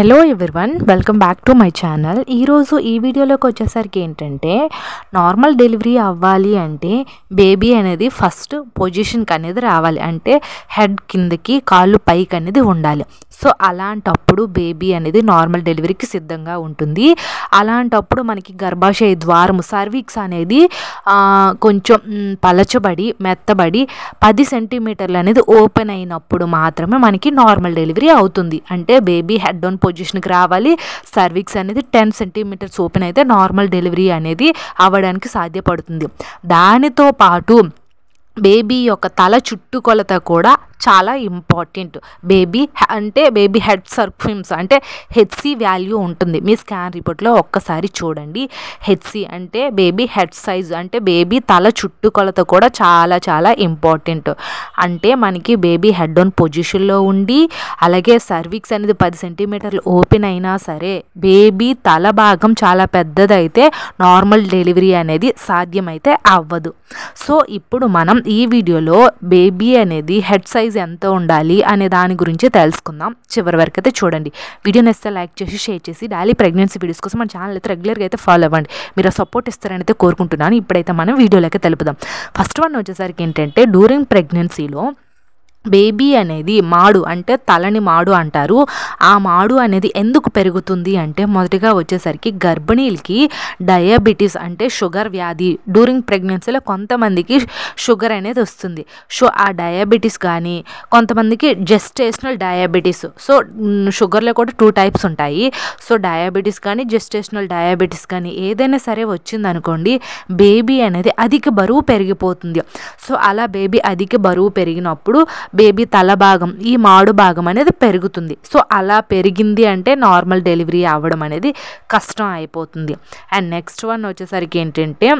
hello everyone welcome back to my channel ఈరోజు ఈ వీడియోలోకి వచ్చేసరికి ఏంటంటే నార్మల్ డెలివరీ అవ్వాలి అంటే బేబీ అనేది ఫస్ట్ పొజిషన్కి అనేది రావాలి అంటే హెడ్ కిందకి కాళ్ళు పైకి అనేది ఉండాలి సో అలాంటప్పుడు బేబీ అనేది నార్మల్ డెలివరీకి సిద్ధంగా ఉంటుంది అలాంటప్పుడు మనకి గర్భాశయ ద్వారము సర్వీక్స్ అనేది కొంచెం పలచబడి మెత్తబడి పది సెంటీమీటర్లు అనేది ఓపెన్ అయినప్పుడు మాత్రమే మనకి నార్మల్ డెలివరీ అవుతుంది అంటే బేబీ హెడ్ ఆన్ పొజిషన్కి రావాలి సర్వీక్స్ అనేది టెన్ సెంటీమీటర్స్ ఓపెన్ అయితే నార్మల్ డెలివరీ అనేది అవ్వడానికి సాధ్యపడుతుంది దానితో పాటు బేబీ యొక్క తల చుట్టుకొలత కూడా చాలా ఇంపార్టెంట్ బేబీ అంటే బేబీ హెడ్ సర్ఫిమ్స్ అంటే హెచ్సి వాల్యూ ఉంటుంది మీ స్కాన్ రిపోర్ట్లో ఒక్కసారి చూడండి హెచ్సి అంటే బేబీ హెడ్ సైజ్ అంటే బేబీ తల చుట్టుకొలత కూడా చాలా చాలా ఇంపార్టెంట్ అంటే మనకి బేబీ హెడ్ ఆన్ పొజిషన్లో ఉండి అలాగే సర్విక్స్ అనేది పది సెంటీమీటర్లు ఓపెన్ అయినా సరే బేబీ తల భాగం చాలా పెద్దదైతే నార్మల్ డెలివరీ అనేది సాధ్యమైతే అవ్వదు సో ఇప్పుడు మనం ఈ వీడియోలో బేబీ అనేది హెడ్ సైజ్ ఎంత ఉండాలి అనే దాని గురించి తెలుసుకుందాం చివరి వరకు అయితే చూడండి వీడియో నచ్చితే లైక్ చేసి షేర్ చేసి డైలీ ప్రెగ్నెన్సీ వీడియోస్ కోసం మన ఛానల్ అయితే రెగ్యులర్గా అయితే ఫాలో అవ్వండి మీరు సపోర్ట్ ఇస్తారని అయితే కోరుకుంటున్నాను ఇప్పుడైతే మనం వీడియోలోకి తెలుపుదాం ఫస్ట్ వన్ వచ్చేసరికి ఏంటంటే డ్యూరింగ్ ప్రెగ్నెన్సీలో బేబీ అనేది మాడు అంటే తలని మాడు అంటారు ఆ మాడు అనేది ఎందుకు పెరుగుతుంది అంటే మొదటిగా వచ్చేసరికి గర్భిణీలకి డయాబెటీస్ అంటే షుగర్ వ్యాధి డ్యూరింగ్ ప్రెగ్నెన్సీలో కొంతమందికి షుగర్ అనేది వస్తుంది సో ఆ డయాబెటీస్ కానీ కొంతమందికి జెస్టేషనల్ డయాబెటీస్ సో షుగర్లో కూడా టూ టైప్స్ ఉంటాయి సో డయాబెటీస్ కానీ జెస్టేషనల్ డయాబెటీస్ కానీ ఏదైనా సరే వచ్చిందనుకోండి బేబీ అనేది అధిక బరువు పెరిగిపోతుంది సో అలా బేబీ అధిక బరువు పెరిగినప్పుడు బేబీ తల భాగం ఈ మాడు భాగం అనేది పెరుగుతుంది సో అలా పెరిగింది అంటే నార్మల్ డెలివరీ అవ్వడం అనేది కష్టం అయిపోతుంది అండ్ నెక్స్ట్ వన్ వచ్చేసరికి ఏంటంటే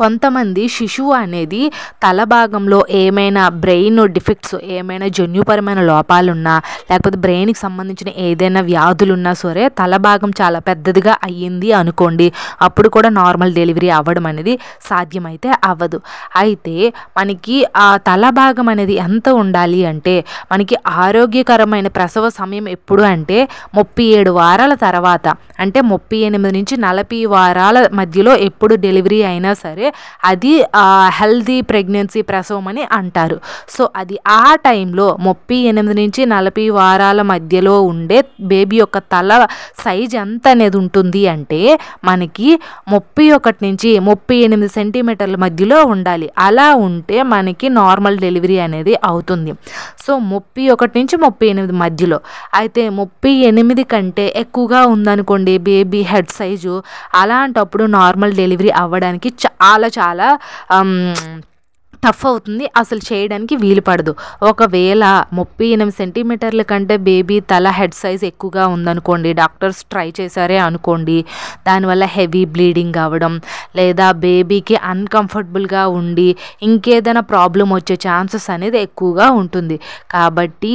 కొంతమంది శిశువు అనేది తల భాగంలో ఏమైనా బ్రెయిన్ డిఫెక్ట్స్ ఏమైనా జన్యుపరమైన లోపాలున్నా లేకపోతే బ్రెయిన్కి సంబంధించిన ఏదైనా వ్యాధులున్నా సరే తల భాగం చాలా పెద్దదిగా అయ్యింది అనుకోండి అప్పుడు కూడా నార్మల్ డెలివరీ అవ్వడం అనేది సాధ్యమైతే అవ్వదు అయితే మనకి ఆ తల భాగం అనేది ఎంత ఉండాలి అంటే మనకి ఆరోగ్యకరమైన ప్రసవ సమయం ఎప్పుడు అంటే ముప్పై ఏడు వారాల తర్వాత అంటే ముప్పై ఎనిమిది నుంచి నలభై వారాల మధ్యలో ఎప్పుడు డెలివరీ అయినా సరే అంటే అది హెల్దీ ప్రెగ్నెన్సీ ప్రసవం అని అంటారు సో అది ఆ టైంలో ముప్పై ఎనిమిది నుంచి నలభై వారాల మధ్యలో ఉండే బేబీ యొక్క తల సైజ్ ఎంత అనేది ఉంటుంది అంటే మనకి ముప్పై ఒకటి నుంచి ముప్పై ఎనిమిది సెంటీమీటర్ల మధ్యలో ఉండాలి అలా ఉంటే మనకి నార్మల్ డెలివరీ అనేది అవుతుంది సో ముప్పై ఒకటి నుంచి ముప్పై ఎనిమిది మధ్యలో అయితే ముప్పై ఎనిమిది కంటే ఎక్కువగా ఉందనుకోండి బేబీ హెడ్ సైజు అలాంటప్పుడు నార్మల్ డెలివరీ అవ్వడానికి చాలా చాలా చాలా టఫ్ అవుతుంది అసలు చేయడానికి వీలు పడదు ఒకవేళ ముప్పై ఎనిమిది సెంటీమీటర్ల కంటే బేబీ తల హెడ్ సైజ్ ఎక్కువగా ఉందనుకోండి డాక్టర్స్ ట్రై చేశారే అనుకోండి దానివల్ల హెవీ బ్లీడింగ్ అవ్వడం లేదా బేబీకి అన్కంఫర్టబుల్గా ఉండి ఇంకేదైనా ప్రాబ్లం వచ్చే ఛాన్సెస్ అనేది ఎక్కువగా ఉంటుంది కాబట్టి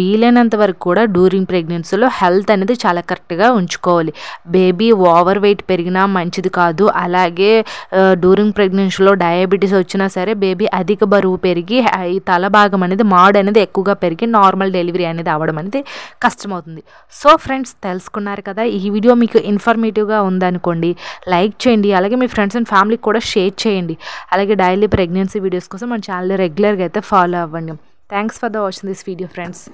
వీలైనంత వరకు కూడా డ్యూరింగ్ ప్రెగ్నెన్సీలో హెల్త్ అనేది చాలా కరెక్ట్గా ఉంచుకోవాలి బేబీ ఓవర్ వెయిట్ పెరిగినా మంచిది కాదు అలాగే డ్యూరింగ్ ప్రెగ్నెన్సీలో డయాబెటీస్ వచ్చినా సరే బేబీ అధిక బరువు పెరిగి ఈ తల భాగం అనేది మాడ్ అనేది ఎక్కువగా పెరిగి నార్మల్ డెలివరీ అనేది అవ్వడం అనేది కష్టమవుతుంది సో ఫ్రెండ్స్ తెలుసుకున్నారు కదా ఈ వీడియో మీకు ఇన్ఫర్మేటివ్గా ఉందనుకోండి లైక్ చేయండి అలాగే మీ ఫ్రెండ్స్ అండ్ ఫ్యామిలీకి కూడా షేర్ చేయండి అలాగే డైలీ ప్రెగ్నెన్సీ వీడియోస్ కోసం మన ఛానల్ రెగ్యులర్గా అయితే ఫాలో అవ్వండి thanks for the watching this video friends